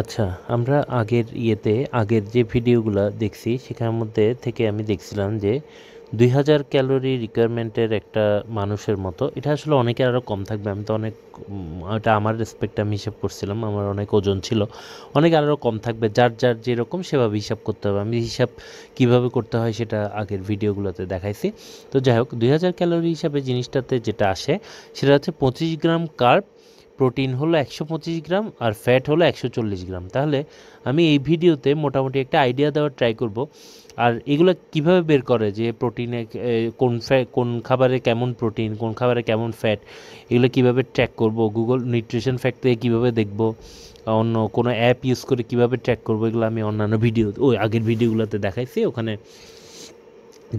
আচ্ছা আমরা আগের ইয়েতে আগের যে ভিডিওগুলো দেখছি সেখানের মধ্যে থেকে আমি দেখছিলাম যে দুই হাজার ক্যালোরি রিকোয়ারমেন্টের একটা মানুষের মতো এটা আসলে অনেকের আরও কম থাকবে আমি তো অনেক এটা আমার রেসপেক্ট আমি হিসাব করছিলাম আমার অনেক ওজন ছিল অনেক আরও কম থাকবে যার যার যেরকম সেভাবে হিসাব করতে হবে আমি হিসাব কিভাবে করতে হয় সেটা আগের ভিডিওগুলোতে দেখাইছি তো যাই হোক দুই হাজার ক্যালোরি হিসাবে জিনিসটাতে যেটা আসে সেটা হচ্ছে পঁচিশ গ্রাম কার্ব প্রোটিন হলো একশো পঁচিশ গ্রাম আর ফ্যাট হলো একশো চল্লিশ গ্রাম তাহলে আমি এই ভিডিওতে মোটামুটি একটা আইডিয়া দেওয়ার ট্রাই করব আর এগুলো কিভাবে বের করে যে প্রোটিনে কোন ফ্যাট কোন খাবারে কেমন প্রোটিন কোন খাবারে কেমন ফ্যাট এগুলো কিভাবে ট্র্যাক করব গুগল নিউট্রিশন ফ্যাক্ট থেকে কীভাবে দেখব অন্য কোনো অ্যাপ ইউজ করে কিভাবে ট্র্যাক করবো এগুলো আমি অন্যান্য ভিডিও ওই আগের ভিডিওগুলোতে দেখাইছি ওখানে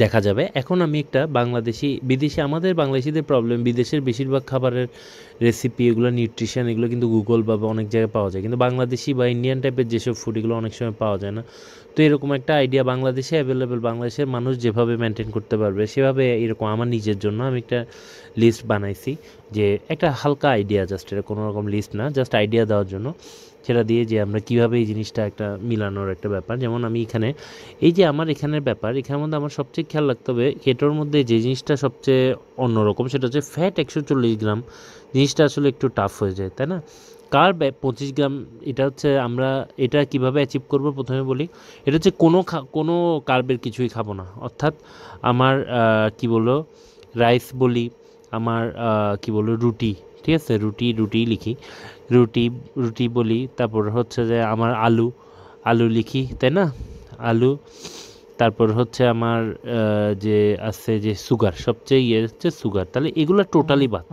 দেখা যাবে এখন আমি একটা বাংলাদেশি বিদেশি আমাদের বাংলাদেশিদের প্রবলেম বিদেশের বেশিরভাগ খাবারের রেসিপি এগুলো নিউট্রিশন এগুলো কিন্তু গুগল বা অনেক জায়গায় পাওয়া যায় কিন্তু বাংলাদেশি বা ইন্ডিয়ান টাইপের যেসব ফুড এগুলো অনেক সময় পাওয়া যায় না তো এরকম একটা আইডিয়া বাংলাদেশে অ্যাভেলেবেল বাংলাদেশের মানুষ যেভাবে মেনটেন করতে পারবে সেভাবে এরকম আমার নিজের জন্য আমি একটা লিস্ট বানাইছি যে একটা হালকা আইডিয়া জাস্ট এটা কোনো রকম লিস্ট না জাস্ট আইডিয়া দেওয়ার জন্য সেটা দিয়ে যে আমরা কীভাবে এই জিনিসটা একটা মিলানোর একটা ব্যাপার যেমন আমি এখানে এই যে আমার এখানের ব্যাপার এখানের মধ্যে আমার সবচেয়ে খেয়াল রাখতে হবে কেটোর মধ্যে যে জিনিসটা সবচেয়ে অন্যরকম সেটা হচ্ছে ফ্যাট একশো চল্লিশ গ্রাম জিনিসটা আসলে একটু টাফ হয়ে যায় তাই না কার পঁচিশ গ্রাম এটা হচ্ছে আমরা এটা কিভাবে অ্যাচিভ করব প্রথমে বলি এটা হচ্ছে কোনো কোনো কার্বের কিছুই খাবো না অর্থাৎ আমার কি বলো রাইস বলি আমার কি বলো রুটি ঠিক আছে রুটি রুটি লিখি রুটি রুটি বলি তারপর হচ্ছে যে আমার আলু আলু লিখি তাই না আলু তারপর হচ্ছে আমার যে আছে যে সুগার সবচেয়ে ইয়ে হচ্ছে সুগার তাহলে এগুলো টোটালি বাদ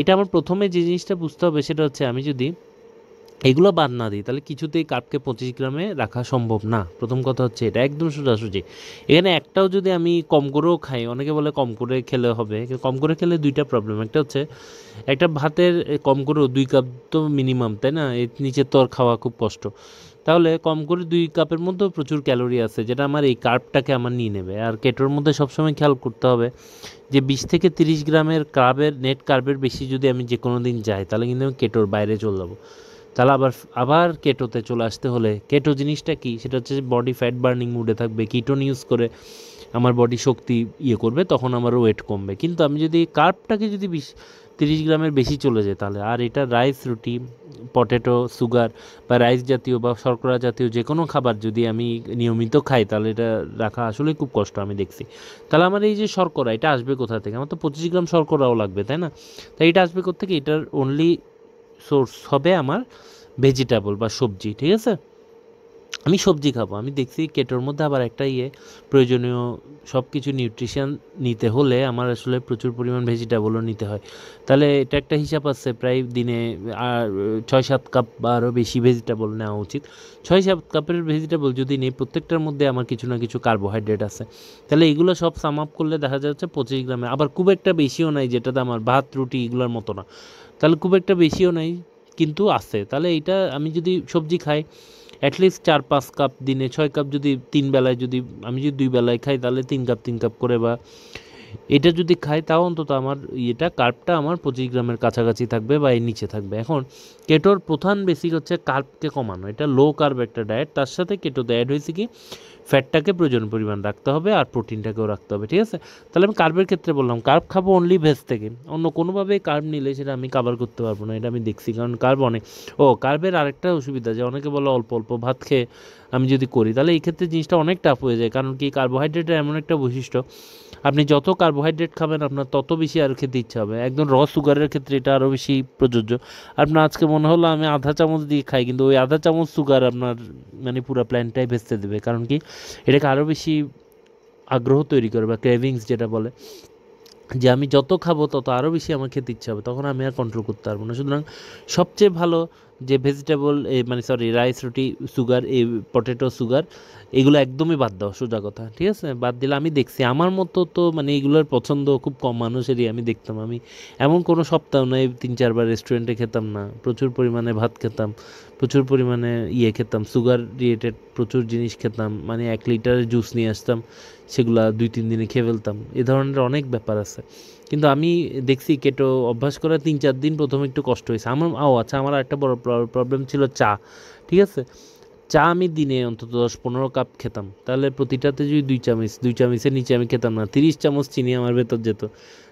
এটা আমার প্রথমে যে জিনিসটা বুঝতে হবে সেটা হচ্ছে আমি যদি এগুলো বাদ না দিই তাহলে কিছুতেই কার্পকে পঁচিশ গ্রামে রাখা সম্ভব না প্রথম কথা হচ্ছে এটা একদম সোজাসুজি এখানে একটাও যদি আমি কম করেও খাই অনেকে বলে কম করে খেলে হবে কম করে খেলে দুইটা প্রবলেম একটা হচ্ছে একটা ভাতের কম করেও দুই কাপ তো মিনিমাম তাই না এর নিচের তোর খাওয়া খুব কষ্ট তাহলে কম করে দুই কাপের মধ্যেও প্রচুর ক্যালোরি আছে যেটা আমার এই কার্পটাকে আমার নিয়ে নেবে আর কেটোর মধ্যে সবসময় খেয়াল করতে হবে যে বিশ থেকে তিরিশ গ্রামের কার্পের নেট কার্পের বেশি যদি আমি যে কোনো দিন যাই তাহলে কিন্তু আমি কেটোর বাইরে চলে যাবো তাহলে আবার আবার কেটোতে চলে আসতে হলে কেটো জিনিসটা কি সেটা হচ্ছে বডি ফ্যাট বার্নিং মুডে থাকবে কিটোন ইউজ করে আমার বডি শক্তি ইয়ে করবে তখন আমার ওয়েট কমবে কিন্তু আমি যদি কার্পটাকে যদি বিশ তিরিশ গ্রামের বেশি চলে যায় তাহলে আর এটা রাইস রুটি পটেটো সুগার বা রাইস জাতীয় বা শর্করা জাতীয় যে কোনো খাবার যদি আমি নিয়মিত খাই তাহলে এটা রাখা আসলে খুব কষ্ট আমি দেখছি তাহলে আমার এই যে শর্করা এটা আসবে কোথা থেকে আমার তো পঁচিশ গ্রাম শর্করাও লাগবে তাই না তাই এটা আসবে থেকে এটার অনলি সোর্স হবে আমার ভেজিটেবল বা সবজি ঠিক আছে আমি সবজি খাবো আমি দেখছি কেটোর মধ্যে আবার একটা ইয়ে প্রয়োজনীয় সব কিছু নিউট্রিশন নিতে হলে আমার আসলে প্রচুর পরিমাণ ভেজিটেবলও নিতে হয় তাহলে এটা একটা হিসাব আছে প্রায় দিনে আর ছয় সাত কাপ বা আরও বেশি ভেজিটেবল নেওয়া উচিত ছয় সাত কাপের ভেজিটেবল যদি নেই প্রত্যেকটার মধ্যে আমার কিছু না কিছু কার্বোহাইড্রেট আছে তাহলে এগুলো সব সাম আপ করলে দেখা যাচ্ছে পঁচিশ গ্রামে আবার খুব একটা বেশিও নাই যেটাতে আমার ভাত রুটি এগুলোর মতো না তাহলে খুব একটা বেশিও নাই কিন্তু আছে তাহলে এটা আমি যদি সবজি খাই অ্যাটলিস্ট চার পাঁচ কাপ দিনে ছয় কাপ যদি তিন বেলায় যদি আমি যদি দুই বেলায় খাই তাহলে তিন কাপ তিন কাপ করে বা এটা যদি খাই তাও অন্তত আমার এটা কার্পটা আমার পঁচিশ গ্রামের কাছাকাছি থাকবে বা এর নিচে থাকবে এখন কেটোর প্রধান বেসিক হচ্ছে কার্পকে কমানো এটা লো কার্ব একটা ডায়েট তার সাথে কেটোতে অ্যাড হয়েছে কি ফ্যাটটাকে প্রয়োজন পরিমাণ রাখতে হবে আর প্রোটিনটাকেও রাখতে হবে ঠিক আছে তাহলে আমি কার্বের ক্ষেত্রে বললাম কার্ব খাবো অনলি ভেজ থেকে অন্য কোনোভাবে কার্ব নিলে সেটা আমি কাবার করতে পারবো না এটা আমি দেখছি কারণ কার্ব অনেক ও কার্বের আরেকটা অসুবিধা যে অনেকে বলে অল্প অল্প ভাত খেয়ে আমি যদি করি তাহলে এই ক্ষেত্রে জিনিসটা অনেক টাফ হয়ে যায় কারণ কি কার্বোহাইড্রেটের এমন একটা বৈশিষ্ট্য আপনি যত কার্বোহাইড্রেট খাবেন আপনার তত বেশি আর খেতে ইচ্ছা হবে একদম র সুগারের ক্ষেত্রে এটা আরও বেশি প্রযোজ্য আপনার আজকে মনে হলো আমি আধা চামচ দিয়ে খাই কিন্তু ওই আধা চামচ সুগার আপনার মানে পুরো প্ল্যানটাই ভেস্তে দেবে কারণ কি এটাকে আরও বেশি আগ্রহ তৈরি করে বা ক্রেভিংস যেটা বলে যে আমি যত খাবো তত আরও বেশি আমার খেতে ইচ্ছা হবে তখন আমি আর কন্ট্রোল করতে পারবো না সুতরাং সবচেয়ে ভালো যে ভেজিটেবল মানে সরি রাইস রুটি সুগার এই পটেটো সুগার এগুলো একদমই বাদ দাও সোজা কথা ঠিক আছে বাদ দিলে আমি দেখছি আমার মতো তো মানে এগুলোর পছন্দ খুব কম মানুষেরই আমি দেখতাম আমি এমন কোনো সপ্তাহ নয় তিন চারবার রেস্টুরেন্টে খেতাম না প্রচুর পরিমাণে ভাত খেতাম প্রচুর পরিমাণে ইয়ে খেতাম সুগার রিলেটেড প্রচুর জিনিস খেতাম মানে এক লিটারের জুস নিয়ে আসতাম সেগুলো দুই তিন দিনে খেয়ে ফেলতাম এ ধরনের অনেক ব্যাপার আছে কিন্তু আমি দেখছি কেটো অভ্যাস করার তিন চার দিন প্রথমে একটু কষ্ট হয়েছে আমার ও আচ্ছা আমার একটা বড় প্রবলেম ছিল চা ঠিক আছে চা আমি দিনে অন্তত দশ পনেরো কাপ খেতাম তাহলে প্রতিটাতে যদি দুই চামচ দুই চামচের নিচে আমি খেতাম না তিরিশ চামচ চিনি আমার ভেতর যেত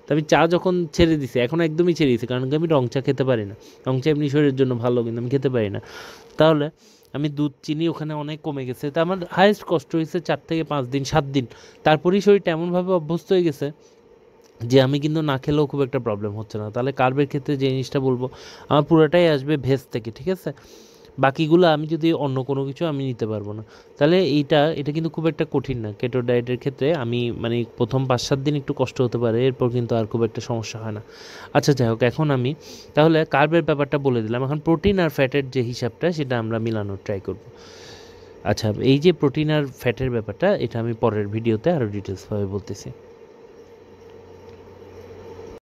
তা আমি চা যখন ছেড়ে দিছি এখন একদমই ছেড়ে দিছি কারণ কি আমি রং চা খেতে পারি না রং চা এমনি শরীরের জন্য ভালো কিন্তু আমি খেতে পারি না তাহলে আমি দুধ চিনি ওখানে অনেক কমে গেছে তা আমার হায়েস্ট কষ্ট হয়েছে চার থেকে পাঁচ দিন সাত দিন তারপরেই শরীরটা এমনভাবে অভ্যস্ত হয়ে গেছে যে আমি কিন্তু না খেলেও খুব একটা প্রবলেম হচ্ছে না তাহলে কার্ভের ক্ষেত্রে যে জিনিসটা বলবো আমার পুরোটাই আসবে ভেজ থেকে ঠিক আছে বাকিগুলো আমি যদি অন্য কোনো কিছু আমি নিতে পারবো না তাহলে এইটা এটা কিন্তু খুব একটা কঠিন না কেটো ডায়েটের ক্ষেত্রে আমি মানে প্রথম পাঁচ সাত দিন একটু কষ্ট হতে পারে এরপর কিন্তু আর খুব একটা সমস্যা হয় না আচ্ছা যাই হোক এখন আমি তাহলে কার্বের ব্যাপারটা বলে দিলাম এখন প্রোটিন আর ফ্যাটের যে হিসাবটা সেটা আমরা মিলানোর ট্রাই করব আচ্ছা এই যে প্রোটিন আর ফ্যাটের ব্যাপারটা এটা আমি পরের ভিডিওতে আরও ডিটেলসভাবে বলতেছি